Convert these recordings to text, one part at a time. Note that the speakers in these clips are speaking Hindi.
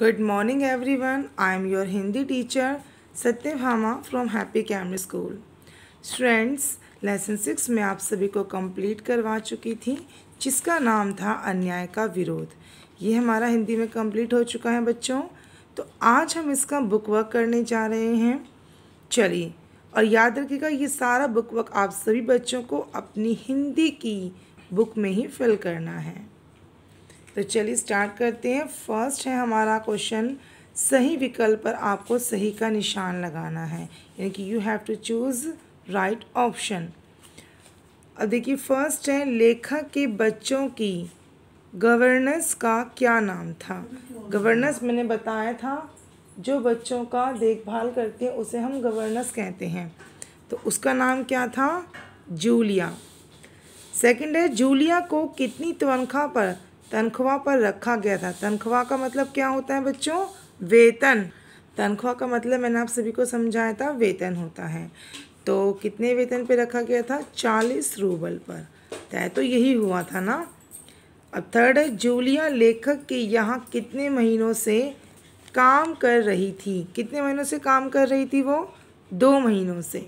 good morning everyone I am your Hindi teacher Satyabhama from happy camera school students lesson six में आप सभी को कंप्लीट करवा चुकी थी जिसका नाम था अन्याय का विरोध ये हमारा हिंदी में कंप्लीट हो चुका है बच्चों तो आज हम इसका बुक वर्क करने जा रहे हैं चलिए और याद रखिएगा ये सारा बुक वर्क आप सभी बच्चों को अपनी हिंदी की बुक में ही फिल करना है तो चलिए स्टार्ट करते हैं फर्स्ट है हमारा क्वेश्चन सही विकल्प पर आपको सही का निशान लगाना है यानी कि you have to choose right option अब देखिए फर्स्ट है लेखक के बच्चों की गवर्नेंस का क्या नाम था गवर्नेंस मैंने बताया था जो बच्चों का देखभाल करते हैं उसे हम गवर्नेंस कहते हैं तो उसका नाम क्या था जूलिया सेकंड है जूलिया को कितनी तनख्वाह पर तनख्वाह पर रखा गया था तनख्वाह का मतलब क्या होता है बच्चों वेतन तनख्वाह का मतलब मैंने आप सभी को समझाया था वेतन होता है तो कितने वेतन पे रखा गया था चालीस रूबल पर तय तो यही हुआ था ना अब थर्ड है जूलिया लेखक के यहाँ कितने महीनों से काम कर रही थी कितने महीनों से काम कर रही थी वो दो महीनों से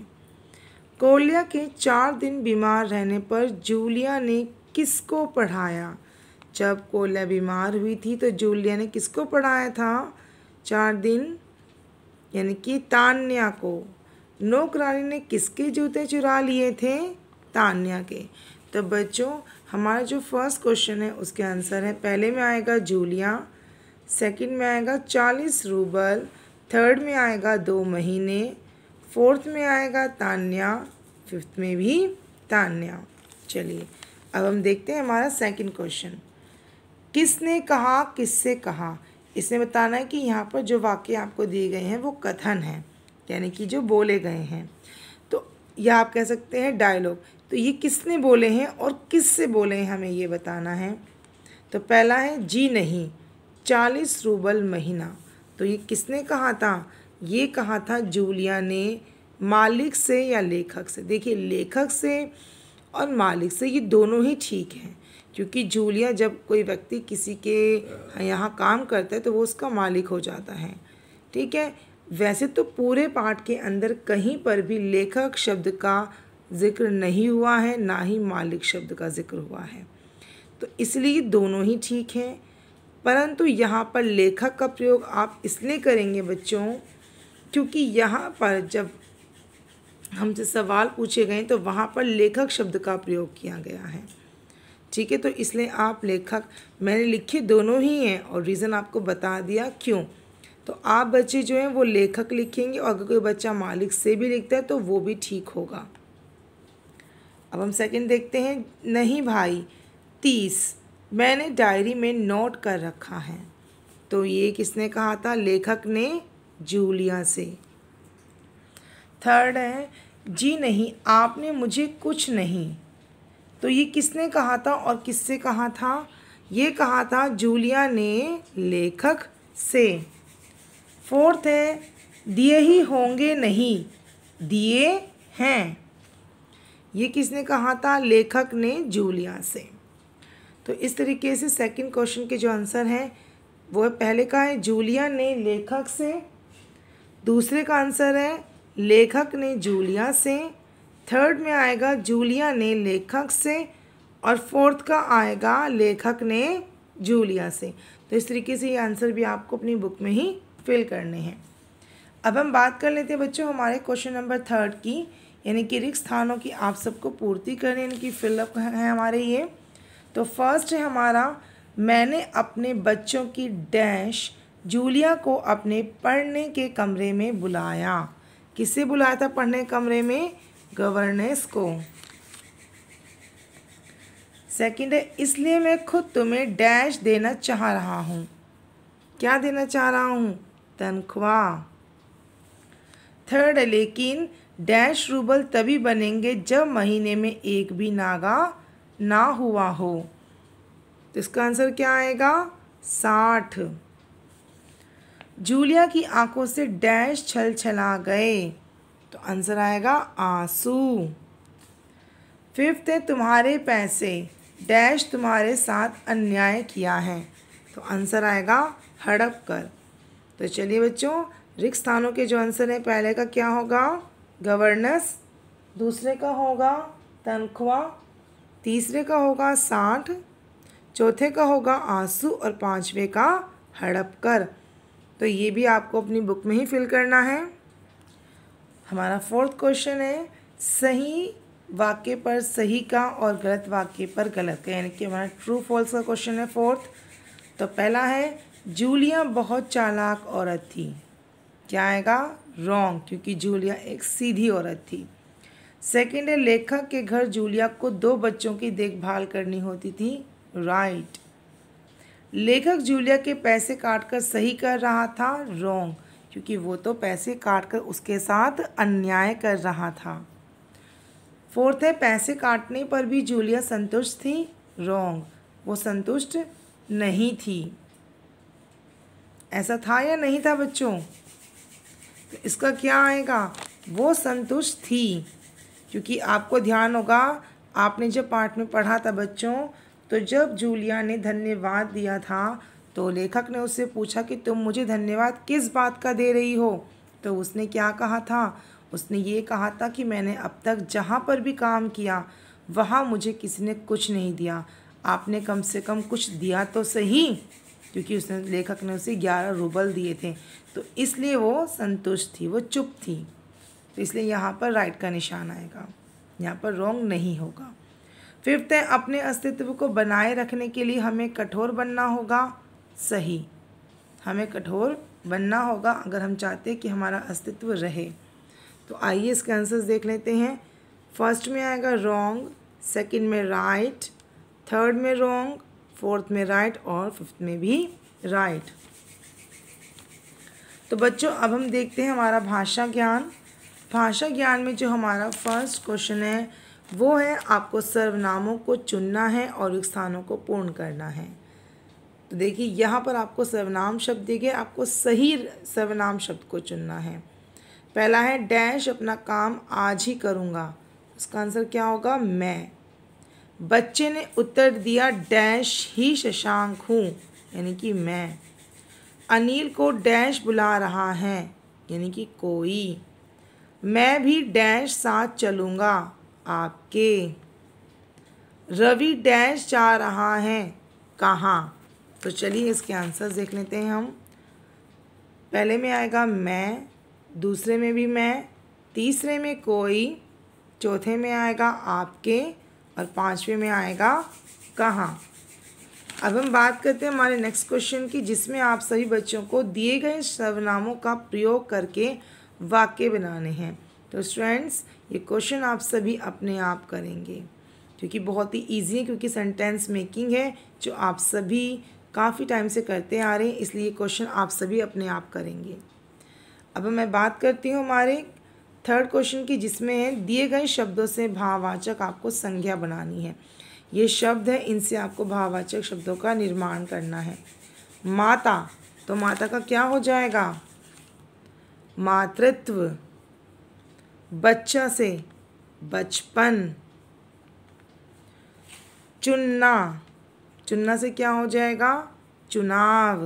कोलिया के चार दिन बीमार रहने पर जूलिया ने किसको पढ़ाया जब कोला बीमार हुई थी तो जूलिया ने किसको पढ़ाया था चार दिन यानी कि तान्या को नौकरानी ने किसके जूते चुरा लिए थे तान्या के तो बच्चों हमारा जो फर्स्ट क्वेश्चन है उसके आंसर है पहले में आएगा जूलिया सेकंड में आएगा चालीस रूबल थर्ड में आएगा दो महीने फोर्थ में आएगा तान्या फिफ्थ में भी तान्या चलिए अब हम देखते हैं हमारा सेकंड क्वेश्चन किसने कहा किससे कहा इसने बताना है कि यहाँ पर जो वाक्य आपको दिए गए हैं वो कथन हैं यानी कि जो बोले गए हैं तो यह आप कह सकते हैं डायलॉग तो ये किसने बोले हैं और किस से बोले हैं हमें ये बताना है तो पहला है जी नहीं चालीस रूबल महीना तो ये किसने कहा था ये कहा था जूलिया ने मालिक से या लेखक से देखिए लेखक से और मालिक से ये दोनों ही ठीक हैं क्योंकि जूलिया जब कोई व्यक्ति किसी के यहाँ काम करता है तो वो उसका मालिक हो जाता है ठीक है वैसे तो पूरे पाठ के अंदर कहीं पर भी लेखक शब्द का जिक्र नहीं हुआ है ना ही मालिक शब्द का जिक्र हुआ है तो इसलिए दोनों ही ठीक हैं परंतु यहाँ पर लेखक का प्रयोग आप इसलिए करेंगे बच्चों क्योंकि यहाँ पर जब हमसे सवाल पूछे गए तो वहाँ पर लेखक शब्द का प्रयोग किया गया है ठीक है तो इसलिए आप लेखक मैंने लिखे दोनों ही हैं और रीज़न आपको बता दिया क्यों तो आप बच्चे जो हैं वो लेखक लिखेंगे और अगर कोई बच्चा मालिक से भी लिखता है तो वो भी ठीक होगा अब हम सेकंड देखते हैं नहीं भाई तीस मैंने डायरी में नोट कर रखा है तो ये किसने कहा था लेखक ने जूलिया से थर्ड है जी नहीं आपने मुझे कुछ नहीं तो ये किसने कहा था और किससे कहा था ये कहा था जूलिया ने लेखक से फोर्थ है दिए ही होंगे नहीं दिए हैं ये किसने कहा था लेखक ने जूलिया से तो इस तरीके से सेकंड क्वेश्चन के जो आंसर हैं वो पहले का है जूलिया ने लेखक से दूसरे का आंसर है लेखक ने जूलिया से थर्ड में आएगा जूलिया ने लेखक से और फोर्थ का आएगा लेखक ने जूलिया से तो इस तरीके से ये आंसर भी आपको अपनी बुक में ही फिल करने हैं अब हम बात कर लेते हैं बच्चों हमारे क्वेश्चन नंबर थर्ड की यानी कि रिक्त स्थानों की आप सबको पूर्ति करनी यानी कि फिलअप है हमारे ये तो फर्स्ट है हमारा मैंने अपने बच्चों की डैश जूलिया को अपने पढ़ने के कमरे में बुलाया किसे बुलाया था पढ़ने कमरे में गवर्नेंस को सेकंड है इसलिए मैं खुद तुम्हें डैश देना चाह रहा हूँ क्या देना चाह रहा हूँ तनख्वाह थर्ड है लेकिन डैश रूबल तभी बनेंगे जब महीने में एक भी नागा ना हुआ हो तो इसका आंसर क्या आएगा साठ जूलिया की आंखों से डैश छल छला गए तो आंसर आएगा आंसू फिफ्थ है तुम्हारे पैसे डैश तुम्हारे साथ अन्याय किया है तो आंसर आएगा हड़प कर तो चलिए बच्चों रिक्त स्थानों के जो आंसर हैं पहले का क्या होगा गवर्नेंस दूसरे का होगा तनख्वाह तीसरे का होगा साठ चौथे का होगा आंसू और पाँचवें का हड़प कर तो ये भी आपको अपनी बुक में ही फिल करना है हमारा फोर्थ क्वेश्चन है सही वाक्य पर सही का और गलत वाक्य पर गलत का यानी कि हमारा ट्रू फॉल्स का क्वेश्चन है फोर्थ तो पहला है जूलिया बहुत चालाक औरत थी क्या आएगा रॉन्ग क्योंकि जूलिया एक सीधी औरत थी सेकंड है लेखक के घर जूलिया को दो बच्चों की देखभाल करनी होती थी राइट लेखक जूलिया के पैसे काटकर सही कर रहा था रॉन्ग क्योंकि वो तो पैसे काट कर उसके साथ अन्याय कर रहा था फोर्थ है पैसे काटने पर भी जूलिया संतुष्ट थी रॉन्ग वो संतुष्ट नहीं थी ऐसा था या नहीं था बच्चों तो इसका क्या आएगा वो संतुष्ट थी क्योंकि आपको ध्यान होगा आपने जब पाठ में पढ़ा था बच्चों तो जब जूलिया ने धन्यवाद दिया था तो लेखक ने उससे पूछा कि तुम मुझे धन्यवाद किस बात का दे रही हो तो उसने क्या कहा था उसने ये कहा था कि मैंने अब तक जहाँ पर भी काम किया वहाँ मुझे किसी ने कुछ नहीं दिया आपने कम से कम कुछ दिया तो सही क्योंकि उसने लेखक ने उसे ग्यारह रूबल दिए थे तो इसलिए वो संतुष्ट थी वो चुप थी तो इसलिए यहाँ पर राइट का निशान आएगा यहाँ पर रॉन्ग नहीं होगा फिफ्थ है अपने अस्तित्व को बनाए रखने के लिए हमें कठोर बनना होगा सही हमें कठोर बनना होगा अगर हम चाहते कि हमारा अस्तित्व रहे तो आइए इसके आंसर्स देख लेते हैं फर्स्ट में आएगा रॉन्ग सेकंड में राइट थर्ड में रॉन्ग फोर्थ में राइट और फिफ्थ में भी राइट तो बच्चों अब हम देखते हैं हमारा भाषा ज्ञान भाषा ज्ञान में जो हमारा फर्स्ट क्वेश्चन है वो है आपको सर्वनामों को चुनना है और स्थानों को पूर्ण करना है तो देखिए यहाँ पर आपको सर्वनाम शब्द देखिए आपको सही सर्वनाम शब्द को चुनना है पहला है डैश अपना काम आज ही करूँगा उसका आंसर क्या होगा मैं बच्चे ने उत्तर दिया डैश ही शशांक हूँ यानी कि मैं अनिल को डैश बुला रहा है यानी कि कोई मैं भी डैश साथ चलूँगा आपके रवि डैश जा रहा है कहाँ तो चलिए इसके आंसर्स देख लेते हैं हम पहले में आएगा मैं दूसरे में भी मैं तीसरे में कोई चौथे में आएगा आपके और पांचवे में आएगा कहाँ अब हम बात करते हैं हमारे नेक्स्ट क्वेश्चन की जिसमें आप सभी बच्चों को दिए गए सर्वनामों का प्रयोग करके वाक्य बनाने हैं तो स्टूडेंट्स ये क्वेश्चन आप सभी अपने आप करेंगे क्योंकि बहुत ही ईजी है क्योंकि सेंटेंस मेकिंग है जो आप सभी काफ़ी टाइम से करते आ रहे हैं इसलिए क्वेश्चन आप सभी अपने आप करेंगे अब मैं बात करती हूँ हमारे थर्ड क्वेश्चन की जिसमें है दिए गए शब्दों से भाववाचक आपको संज्ञा बनानी है ये शब्द है इनसे आपको भाववाचक शब्दों का निर्माण करना है माता तो माता का क्या हो जाएगा मातृत्व बच्चा से बचपन चुनना चुनना से क्या हो जाएगा चुनाव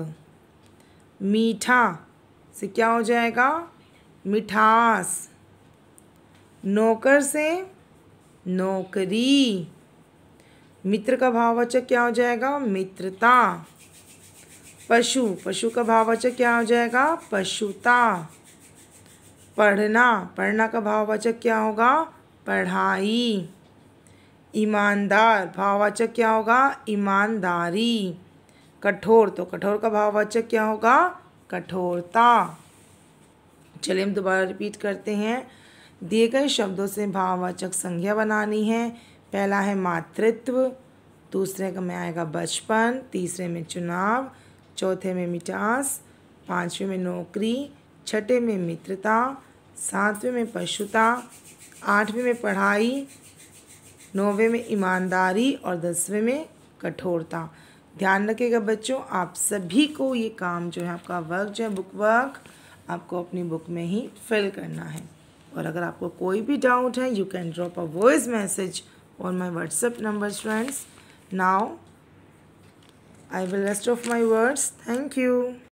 मीठा से क्या हो जाएगा मिठास नौकर से नौकरी मित्र का भाववाचक क्या हो जाएगा मित्रता पशु पशु का भाववाचक क्या हो जाएगा पशुता पढ़ना पढ़ना का भाववाचक क्या होगा पढ़ाई ईमानदार भाववाचक क्या होगा ईमानदारी कठोर तो कठोर का भाववाचक क्या होगा कठोरता चलिए हम दोबारा रिपीट करते हैं दिए गए शब्दों से भाववाचक संज्ञा बनानी है पहला है मातृत्व दूसरे का में आएगा बचपन तीसरे में चुनाव चौथे में मिठास पाँचवें में नौकरी छठे में मित्रता सातवें में पशुता आठवें में पढ़ाई नौवे में ईमानदारी और दसवें में कठोरता ध्यान रखिएगा बच्चों आप सभी को ये काम जो है आपका वर्क जो है बुक वर्क आपको अपनी बुक में ही फिल करना है और अगर आपको कोई भी डाउट है you can drop a voice message on my WhatsApp number friends now I will rest of my words thank you